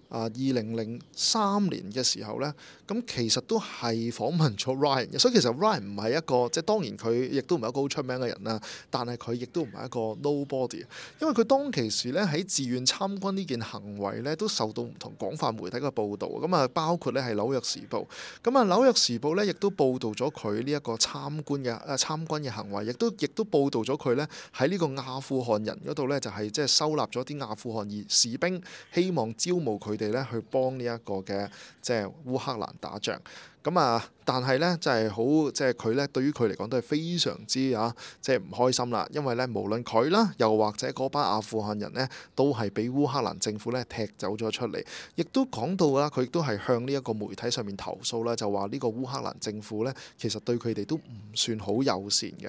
S1: 二零零三年嘅時候呢，咁其實都係訪問咗 Ryan 嘅，所以其實 Ryan 唔係一個即係當然佢亦都唔係一個好出名嘅人啦。但係佢亦都唔係一個 no body，因為佢當其時咧喺自愿參軍呢件行為咧都受到唔同廣泛媒體嘅報導。咁啊，包括咧係紐約時報。咁啊，紐約時報咧亦都報導咗佢呢一個參觀嘅誒參軍嘅行為，亦都亦都報導咗佢咧喺呢個阿富汗人嗰度咧就係即係收納咗啲阿富汗士兵，希望招募佢哋咧去幫呢一個嘅即係烏克蘭。打仗咁啊！但係咧，就係好，即係佢咧，對於佢嚟講都係非常之啊，即係唔開心啦。因為咧，無論佢啦，又或者嗰班阿富汗人咧，都係俾烏克蘭政府咧踢走咗出嚟。亦都講到啦，佢亦都係向呢一個媒體上面投訴啦，就話呢個烏克蘭政府咧，其實對佢哋都唔算好友善嘅。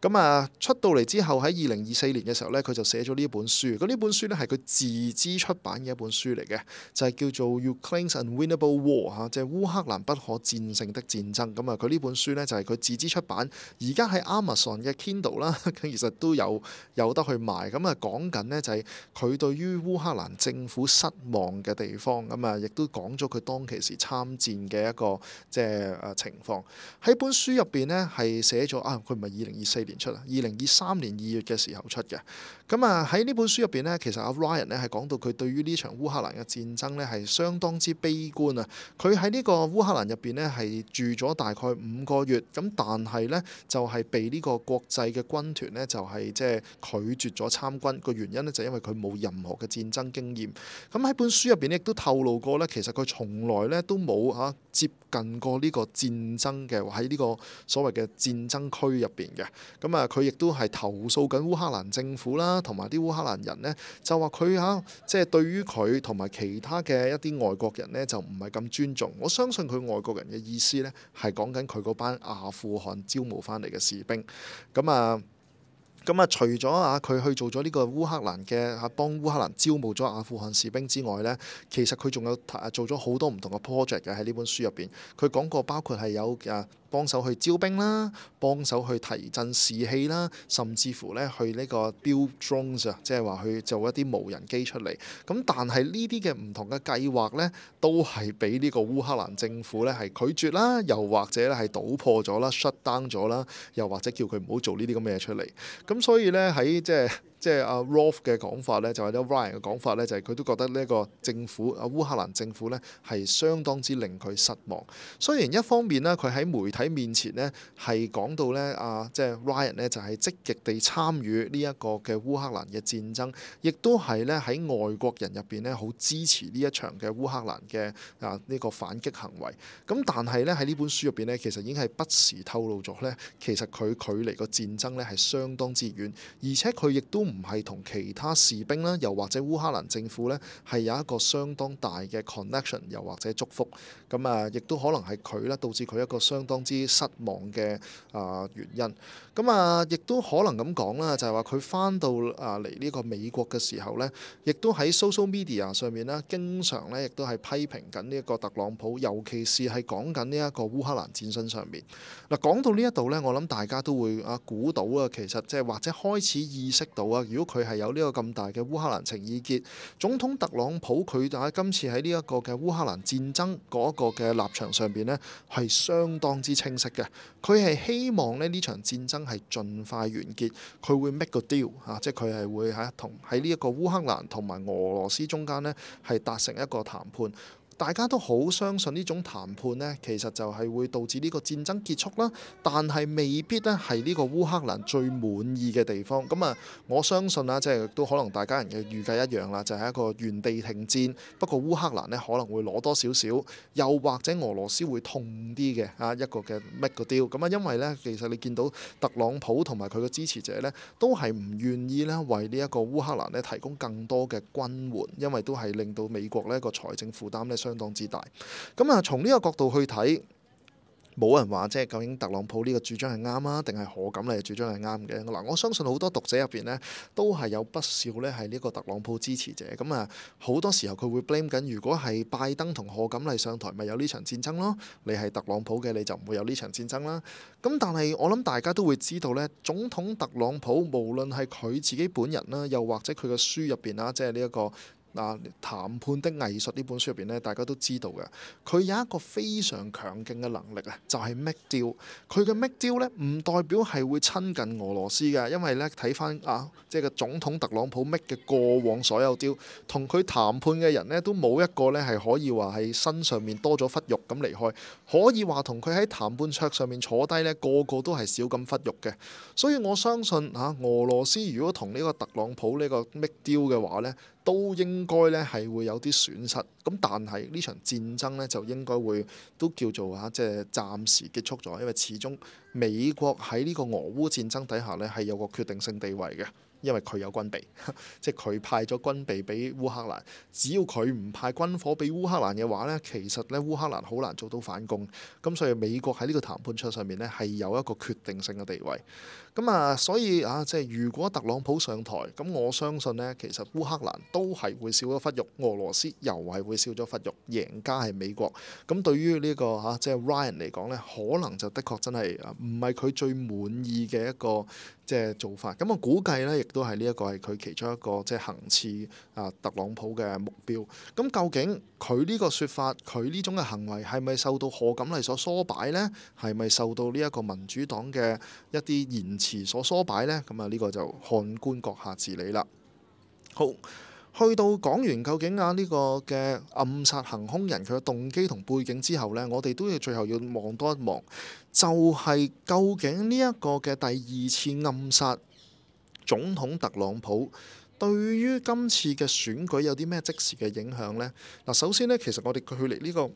S1: 咁啊，出到嚟之後喺二零二四年嘅時候咧，佢就寫咗呢本書。咁呢本書咧係佢自資出版嘅一本書嚟嘅，就係叫做《u k r a i n s u n Winable War》嚇，即係烏克蘭不可戰勝的。戰爭咁啊！佢呢本書咧就係佢自資出版，而家喺 Amazon 嘅 Kindle 啦，佢 其實都有有得去賣。咁啊，講緊咧就係佢對於烏克蘭政府失望嘅地方，咁啊，亦都講咗佢當其時參戰嘅一個即係誒情況。喺本書入邊咧係寫咗啊，佢唔係二零二四年出啊，二零二三年二月嘅時候出嘅。咁啊，喺呢本書入邊咧，其實阿 Ryan 咧係講到佢對於呢場烏克蘭嘅戰爭咧係相當之悲觀啊！佢喺呢個烏克蘭入邊咧係。住咗大概五個月，咁但係咧就係被呢個國際嘅軍團咧就係即係拒絕咗參軍，個原因咧就因為佢冇任何嘅戰爭經驗。咁喺本書入邊亦都透露過咧，其實佢從來咧都冇嚇接近過呢個戰爭嘅喺呢個所謂嘅戰爭區入邊嘅。咁啊，佢亦都係投訴緊烏克蘭政府啦，同埋啲烏克蘭人咧就話佢嚇即係對於佢同埋其他嘅一啲外國人咧就唔係咁尊重。我相信佢外國人嘅意思咧。係講緊佢嗰班阿富汗招募翻嚟嘅士兵，咁啊，咁啊，除咗啊佢去做咗呢個烏克蘭嘅啊幫烏克蘭招募咗阿富汗士兵之外咧，其實佢仲有做咗好多唔同嘅 project 嘅喺呢本書入邊，佢講過包括係有啊。幫手去招兵啦，幫手去提振士氣啦，甚至乎咧去呢個 l drone 啊，即係話去做一啲無人機出嚟。咁但係呢啲嘅唔同嘅計劃咧，都係俾呢個烏克蘭政府咧係拒絕啦，又或者咧係倒破咗啦、摔 down 咗啦，又或者叫佢唔好做呢啲咁嘅嘢出嚟。咁所以咧喺即係。即係阿 r o l f 嘅講法咧，就或者 Ryan 嘅講法咧，就係佢都覺得呢一個政府啊烏克蘭政府咧係相當之令佢失望。雖然一方面咧，佢喺媒體面前咧係講到咧啊，即係 Ryan 咧就係積極地參與呢一個嘅烏克蘭嘅戰爭，亦都係咧喺外國人入邊咧好支持呢一場嘅烏克蘭嘅啊呢個反擊行為。咁但係咧喺呢本書入邊咧，其實已經係不時透露咗咧，其實佢距離個戰爭咧係相當之遠，而且佢亦都。唔係同其他士兵啦，又或者烏克蘭政府咧，係有一個相當大嘅 connection，又或者祝福。咁啊，亦都可能係佢咧導致佢一個相當之失望嘅啊原因。咁啊，亦都可能咁講啦，就係話佢翻到啊嚟呢個美國嘅時候咧，亦都喺 social media 上面啦，經常咧亦都係批評緊呢一個特朗普，尤其是係講緊呢一個烏克蘭戰爭上面。嗱，講到呢一度咧，我諗大家都會啊估到啊，其實即係或者開始意識到啊。如果佢係有呢個咁大嘅烏克蘭情意結，總統特朗普佢就喺今次喺呢一個嘅烏克蘭戰爭嗰一個嘅立場上邊呢，係相當之清晰嘅。佢係希望咧呢場戰爭係盡快完結，佢會 make 個 deal 啊，即係佢係會喺同喺呢一個烏克蘭同埋俄羅斯中間呢，係達成一個談判。大家都好相信呢種談判咧，其實就係會導致呢個戰爭結束啦。但係未必咧係呢個烏克蘭最滿意嘅地方。咁啊，我相信啦，即係都可能大家人嘅預計一樣啦，就係一個原地停戰。不過烏克蘭咧可能會攞多少少，又或者俄羅斯會痛啲嘅啊一個嘅 make 個雕。咁啊，因為咧其實你見到特朗普同埋佢嘅支持者咧，都係唔願意咧為呢一個烏克蘭咧提供更多嘅軍援，因為都係令到美國咧個財政負擔咧。相當之大，咁啊，從呢個角度去睇，冇人話即係究竟特朗普呢個主張係啱啊，定係何錦麗嘅主張係啱嘅。嗱，我相信好多讀者入邊呢，都係有不少呢係呢個特朗普支持者。咁啊，好多時候佢會 blame 緊，如果係拜登同賀錦麗上台，咪有呢場戰爭咯。你係特朗普嘅，你就唔會有呢場戰爭啦。咁但係我諗大家都會知道呢，總統特朗普無論係佢自己本人啦，又或者佢嘅書入邊啦，即係呢一個。嗱，《談判的藝術呢本書入邊咧，大家都知道嘅。佢有一個非常強勁嘅能力啊，就係搣雕。佢嘅 make 搣雕咧，唔代表係會親近俄羅斯嘅，因為咧睇翻啊，即係個總統特朗普 m 搣嘅過往所有雕，同佢談判嘅人咧，都冇一個咧係可以話係身上面多咗忽肉咁離開，可以話同佢喺談判桌上面坐低咧，個個都係少咁忽肉嘅。所以我相信嚇俄羅斯如果同呢個特朗普呢個搣雕嘅話咧。都應該咧係會有啲損失，咁但係呢場戰爭咧就應該會都叫做嚇，即係暫時結束咗，因為始終美國喺呢個俄烏戰爭底下咧係有個決定性地位嘅，因為佢有軍備，即係佢派咗軍備俾烏克蘭，只要佢唔派軍火俾烏克蘭嘅話咧，其實咧烏克蘭好難做到反攻，咁所以美國喺呢個談判桌上面咧係有一個決定性嘅地位。咁啊，所以啊，即係如果特朗普上台，咁我相信咧，其實烏克蘭都係會少咗忽肉，俄羅斯又係會少咗忽肉，贏家係美國。咁對於呢个個啊，即係 Ryan 嚟講咧，可能就的確真係唔係佢最滿意嘅一個即係做法。咁我估計咧，亦都係呢一個係佢其中一個即係行刺啊特朗普嘅目標。咁究竟佢呢個说法，佢呢種嘅行為係咪受到何錦麗所梳擺咧？係咪受到呢一個民主黨嘅一啲言？廁所疏擺呢？咁啊呢個就看官閣下治理啦。好，去到講完究竟啊呢個嘅暗殺行兇人佢嘅動機同背景之後呢，我哋都要最後要望多一望，就係究竟呢一個嘅第二次暗殺總統特朗普，對於今次嘅選舉有啲咩即時嘅影響呢？嗱，首先呢，其實我哋距離呢個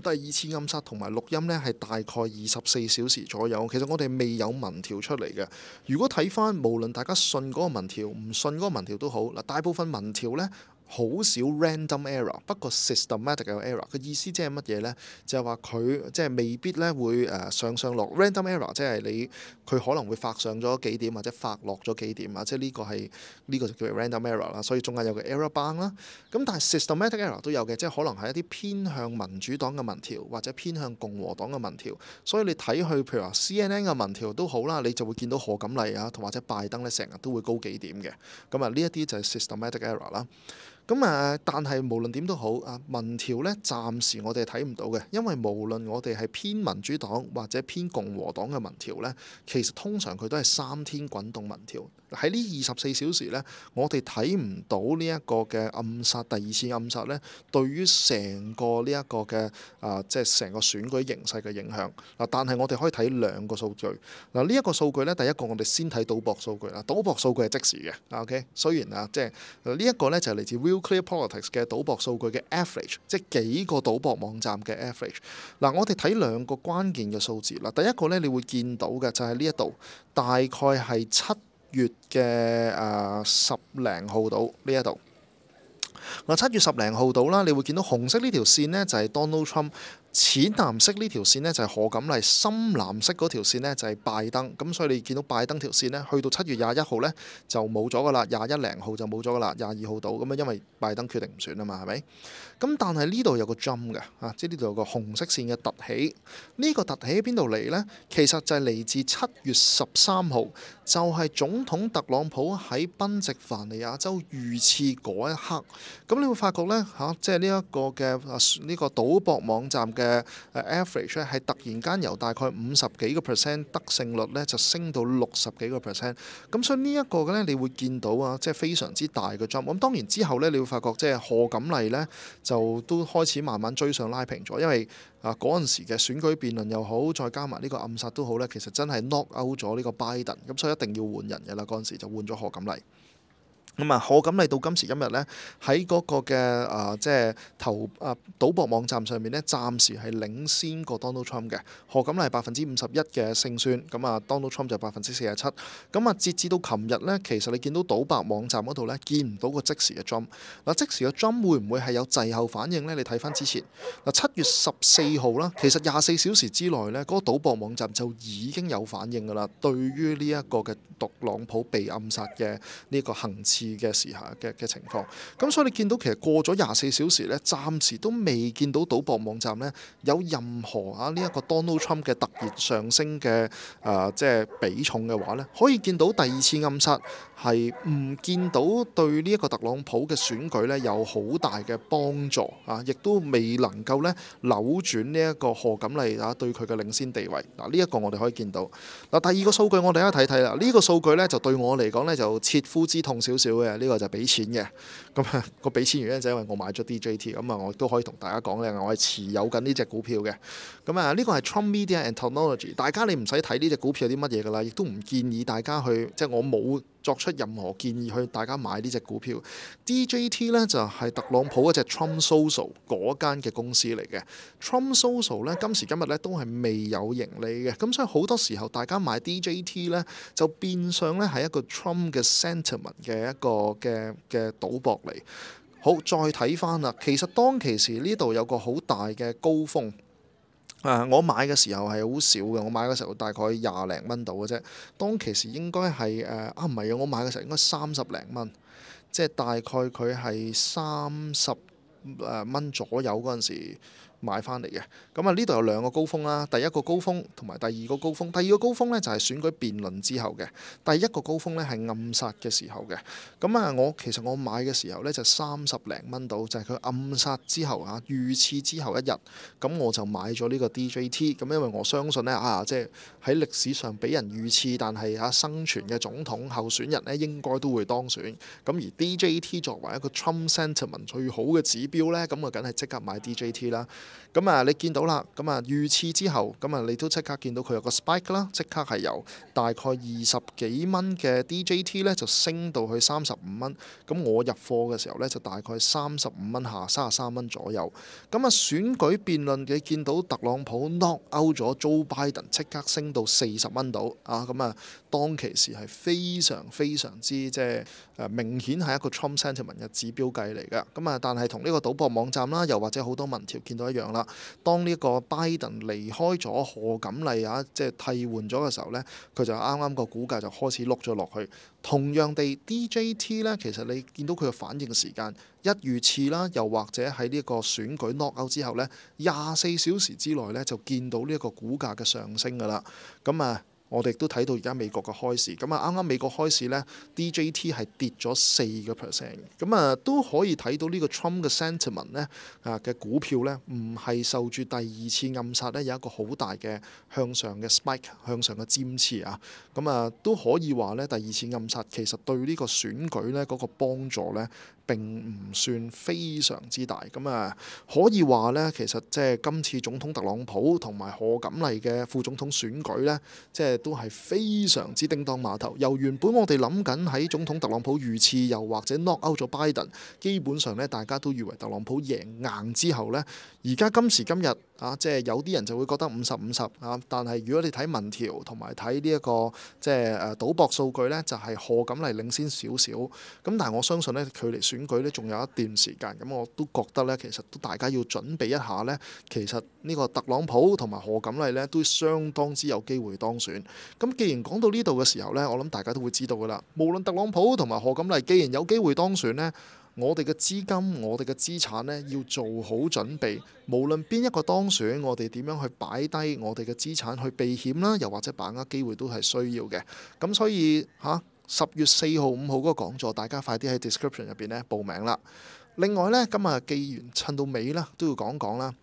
S1: 第二次暗殺同埋錄音呢，係大概二十四小時左右。其實我哋未有文調出嚟嘅。如果睇翻，無論大家信嗰個文調，唔信嗰個文調都好。嗱，大部分文調呢，好少 random error，不過 systematic error 嘅意思即係乜嘢呢？就係話佢即係未必咧會誒上上落 random error，即係你佢可能會發上咗幾點或者發落咗幾點啊？即係呢個係呢個就叫 random error 啦。所以中間有個 error 棒啦。咁但係 systematic error 都有嘅，即係可能係一啲偏向民主黨嘅民條或者偏向共和黨嘅民條。所以你睇去譬如話 CNN 嘅民條都好啦，你就會見到何錦麗啊同或者拜登咧成日都會高幾點嘅。咁啊呢一啲就係 systematic error 啦。咁誒，但係無論點都好，啊民調咧，暫時我哋睇唔到嘅，因為無論我哋係偏民主黨或者偏共和黨嘅民調咧，其實通常佢都係三天滾動民調。喺呢二十四小時咧，我哋睇唔到呢一個嘅暗殺第二次暗殺咧，對於成個呢一個嘅啊，即係成個選舉形勢嘅影響嗱。但係我哋可以睇兩個數據嗱。呢一個數據咧，第一個我哋先睇賭博數據啦。賭博數據係即時嘅 OK，雖然啊，即係呢一個咧就係嚟自 Real Clear Politics 嘅賭博數據嘅 average，即係幾個賭博網站嘅 average 嗱。我哋睇兩個關鍵嘅數字嗱，第一個咧，你會見到嘅就係呢一度大概係七。月嘅誒十零號到呢一度，嗱，七月十零號到啦，你會見到紅色呢條線咧就係 Donald Trump，淺藍色呢條線咧就係何錦麗，深藍色嗰條線咧就係拜登。咁所以你見到拜登條線咧，去到七月廿一號咧就冇咗噶啦，廿一零號就冇咗噶啦，廿二號到咁啊，因為拜登決定唔選啊嘛，係咪？咁但係呢度有個針嘅啊，即係呢度有個紅色線嘅突起，呢個突起喺邊度嚟咧？其實就係嚟自七月十三號。就係總統特朗普喺賓夕凡尼亞州遇刺嗰一刻，咁你會發覺咧嚇，即係呢一個嘅呢個賭博網站嘅 average 咧，係突然間由大概五十幾個 percent 得勝率咧，就升到六十幾個 percent。咁所以呢一個嘅咧，你會見到啊，即係非常之大嘅 jump。咁當然之後咧，你會發覺即係何錦麗咧，就都開始慢慢追上拉平咗，因為。啊！嗰陣時嘅選舉辯論又好，再加埋呢個暗殺都好咧，其實真係 lock out 咗呢個拜登咁，所以一定要換人嘅啦。嗰陣時就換咗何錦麗。咁啊，何錦麗到今時今日咧，喺嗰個嘅誒，即係投啊，賭博網站上面咧，暫時係領先過 Donald Trump 嘅。何錦麗百分之五十一嘅勝算，咁啊 Donald Trump 就百分之四十七。咁啊，截至到琴日咧，其實你見到賭博網站嗰度咧，見唔到個即時嘅 jump。嗱，即時嘅 jump 會唔會係有滯後反應咧？你睇翻之前，嗱七月十四號啦，其實廿四小時之內咧，嗰個賭博網站就已經有反應㗎啦。對於呢一個嘅特朗普被暗殺嘅呢個行刺。嘅時下嘅嘅情況，咁所以你見到其實過咗廿四小時咧，暫時都未見到賭博網站咧有任何啊呢一個 Donald Trump 嘅突然上升嘅啊即係比重嘅話咧，可以見到第二次暗殺係唔見到對呢一個特朗普嘅選舉咧有好大嘅幫助啊，亦都未能夠咧扭轉呢一個何錦麗啊對佢嘅領先地位嗱呢一個我哋可以見到嗱第二個數據我哋一睇睇啦，呢個數據咧就對我嚟講咧就切膚之痛少少。嘅，呢個就俾錢嘅。咁啊，個俾錢原因就因為我買咗 DJT，咁啊，我都可以同大家講咧，我係持有緊呢只股票嘅。咁啊，呢個係 Trump Media and Technology。大家你唔使睇呢只股票有啲乜嘢噶啦，亦都唔建議大家去，即係我冇作出任何建議去大家買呢只股票。DJT 咧就係特朗普嗰只 Trump Social 嗰間嘅公司嚟嘅。Trump Social 咧今時今日咧都係未有盈利嘅。咁所以好多時候大家買 DJT 咧就變相咧係一個 Trump 嘅 sentiment 嘅一個。個嘅嘅賭博嚟，好再睇翻啦。其實當其時呢度有個好大嘅高峰。誒我買嘅時候係好少嘅。我買嘅時候大概廿零蚊到嘅啫。當其時應該係誒啊唔係啊，我買嘅時候應該三十零蚊，即係大概佢係三十誒蚊左右嗰陣時。買翻嚟嘅咁啊！呢度有兩個高峰啦。第一個高峰同埋第二個高峰。第二個高峰咧就係選舉辯論之後嘅。第一個高峰咧係暗殺嘅時候嘅。咁啊，我其實我買嘅時候咧就三十零蚊到，就係佢暗殺之後啊，預刺之後一日咁，我就買咗呢個 D J T。咁因為我相信咧啊，即係喺歷史上俾人預刺，但係啊生存嘅總統候選人咧應該都會當選。咁而 D J T 作為一個 Trump sentiment 最好嘅指標咧，咁啊梗係即刻買 D J T 啦。咁啊，你見到啦，咁啊預刺之後，咁啊你都即刻見到佢有個 spike 啦，即刻係由大概二十幾蚊嘅 DJT 咧就升到去三十五蚊。咁我入貨嘅時候咧就大概三十五蚊下三十三蚊左右。咁啊選舉辯論嘅見到特朗普 n o c k out 咗 Joe Biden，即刻升到四十蚊度啊！咁啊～當其時係非常非常之即係誒明顯係一個 Trump sentiment 嘅指標計嚟嘅，咁啊，但係同呢個賭博網站啦，又或者好多文條見到一樣啦。當呢 Biden 離開咗何錦麗啊，即係替換咗嘅時候咧，佢就啱啱個股價就開始碌咗落去。同樣地，DJT 咧，其實你見到佢嘅反應時間一如次啦，又或者喺呢個選舉 n o c k o u t 之後咧，廿四小時之內咧就見到呢一個股價嘅上升㗎啦。咁啊～我哋都睇到而家美國嘅開市，咁啊啱啱美國開市咧，D J T 係跌咗四個 percent，咁啊都可以睇到呢個 Trump 嘅 sentiment 咧，啊嘅股票咧唔係受住第二次暗殺咧有一個好大嘅向上嘅 spike 向上嘅尖刺啊，咁啊都可以話咧第二次暗殺其實對呢個選舉咧嗰個幫助咧。並唔算非常之大，咁啊可以話咧，其實即係今次總統特朗普同埋何錦麗嘅副總統選舉咧，即係都係非常之叮當碼頭。由原本我哋諗緊喺總統特朗普遇刺又或者 lockout 咗拜登，基本上咧大家都以為特朗普贏硬之後咧，而家今時今日啊，即係有啲人就會覺得五十五十啊，但係如果你睇民調同埋睇呢一個即係誒賭博數據咧，就係何錦麗領先少少。咁但係我相信咧，距離選選舉咧仲有一段時間，咁我都覺得咧，其實都大家要準備一下咧。其實呢個特朗普同埋何錦麗咧都相當之有機會當選。咁既然講到呢度嘅時候咧，我諗大家都會知道噶啦。無論特朗普同埋何錦麗，既然有機會當選咧，我哋嘅資金、我哋嘅資產咧要做好準備。無論邊一個當選，我哋點樣去擺低我哋嘅資產去避險啦，又或者把握機會都係需要嘅。咁所以嚇。十月四號、五號嗰個講座，大家快啲喺 description 入邊咧報名啦。另外咧，今日既然趁到尾啦，都要講講啦。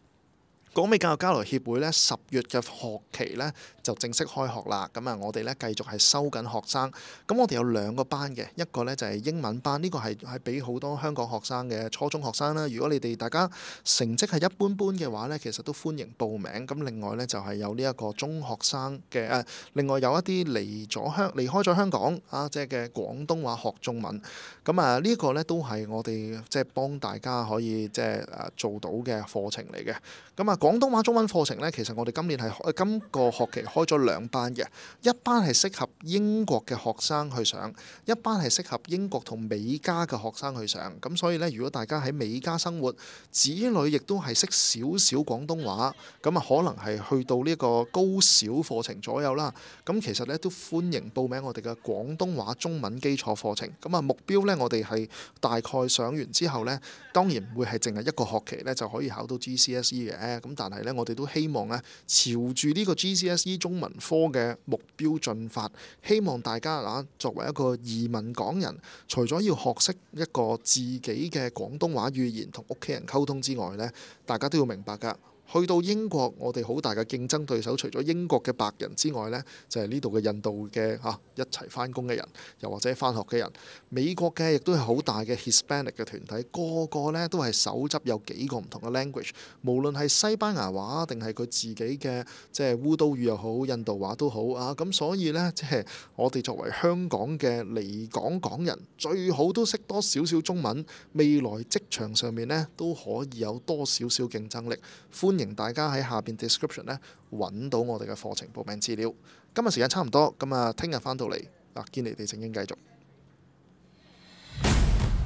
S1: 港美教育交流協會咧，十月嘅學期咧。就正式開學啦，咁啊，我哋咧繼續係收緊學生。咁我哋有兩個班嘅，一個咧就係英文班，呢個係係俾好多香港學生嘅初中學生啦。如果你哋大家成績係一般般嘅話咧，其實都歡迎報名。咁另外咧就係有呢一個中學生嘅誒，另外有一啲離咗香離開咗香港啊，即係嘅廣東話學中文。咁啊，呢個咧都係我哋即係幫大家可以即係誒做到嘅課程嚟嘅。咁啊，廣東話中文課程咧，其實我哋今年係今個學期。開咗兩班嘅，一班係適合英國嘅學生去上，一班係適合英國同美加嘅學生去上。咁所以呢，如果大家喺美加生活，子女亦都係識少少廣東話，咁啊可能係去到呢個高小課程左右啦。咁其實呢，都歡迎報名我哋嘅廣東話中文基礎課程。咁啊目標呢，我哋係大概上完之後呢，當然會係淨係一個學期呢就可以考到 G C S E 嘅。咁但係呢，我哋都希望呢，朝住呢個 G C S E。中文科嘅目標進發，希望大家啦，作為一個移民港人，除咗要學識一個自己嘅廣東話語言同屋企人溝通之外呢大家都要明白㗎。去到英國，我哋好大嘅競爭對手，除咗英國嘅白人之外咧，就係呢度嘅印度嘅嚇一齊翻工嘅人，又或者翻學嘅人。美國嘅亦都係好大嘅 Hispanic 嘅團體，個個咧都係手執有幾個唔同嘅 language，無論係西班牙話定係佢自己嘅即係烏都語又好、印度話都好啊。咁所以咧，即係我哋作為香港嘅嚟港港人，最好都識多少少中文，未來職場上面咧都可以有多少少競爭力，歡迎。大家喺下边 description 咧揾到我哋嘅课程报名资料。今日时间差唔多，咁啊听日翻到嚟嗱，坚尼地經继续。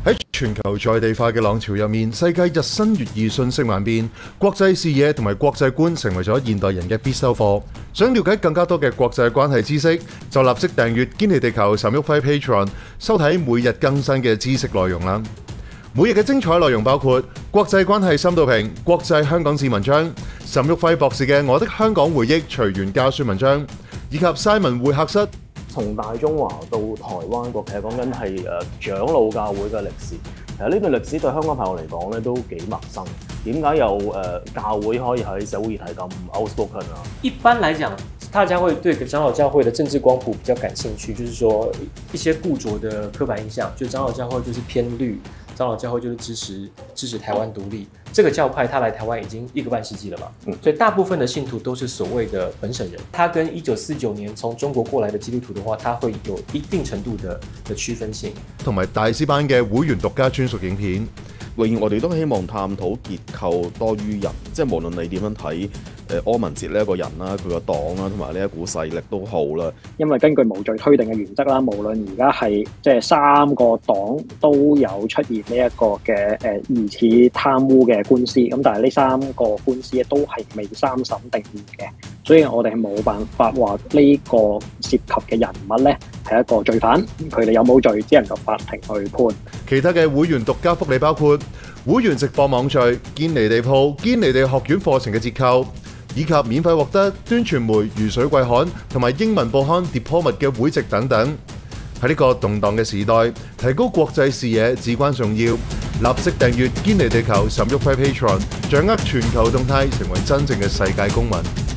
S1: 喺全球在地化嘅浪潮入面，世界日新月异，信息万变，国际视野同埋国际观成为咗现代人嘅必修课。想了解更加多嘅国际关系知识，就立即订阅坚尼地球岑旭辉 patron，收睇每日更新嘅知识内容啦。每日嘅精彩内容包括国际关系深度评、国际香港史文章、沈玉辉博士嘅《我的香港回忆》随缘教书文章，以及西文会客室。从大中华到台湾国，其实讲紧系诶长老教会嘅历史。其实呢段历史对香港朋友嚟讲咧都几陌生。点解有诶教会可以喺社会议题咁 outspoken 啊？一般来讲，大家会对长老教会嘅政治光谱比较感兴趣，就是说一些固着的刻板印象，就长老教会就是偏绿。长老教会就是支持支持台湾独立，这个教派他来台湾已经一个半世纪了嘛，所以大部分的信徒都是所谓的本省人。他跟一九四九年从中国过来的基督徒的话，他会有一定程度的的区分性。同埋大师班嘅会员独家专属影片，永远我哋都希望探讨结构多于人，即系无论你点样睇。誒柯文哲呢一個人啦，佢個黨啦，同埋呢一股勢力都好啦。因為根據無罪推定嘅原則啦，無論而家係即係三個黨都有出現呢一個嘅誒疑似貪污嘅官司，咁但係呢三個官司都係未三審定義嘅，所以我哋冇辦法話呢個涉及嘅人物咧係一個罪犯，佢哋有冇罪，只能夠法庭去判。其他嘅會員獨家福利包括會員直播網聚、堅尼地鋪、堅尼地學院課程嘅折扣。以及免費獲得《端傳媒》《如水季刊》同埋英文報刊《Diplomat》嘅會籍等等。喺呢個動盪嘅時代，提高國際視野至關重要。立即訂閱堅尼地球沈旭輝 Patron，掌握全球動態，成為真正嘅世界公民。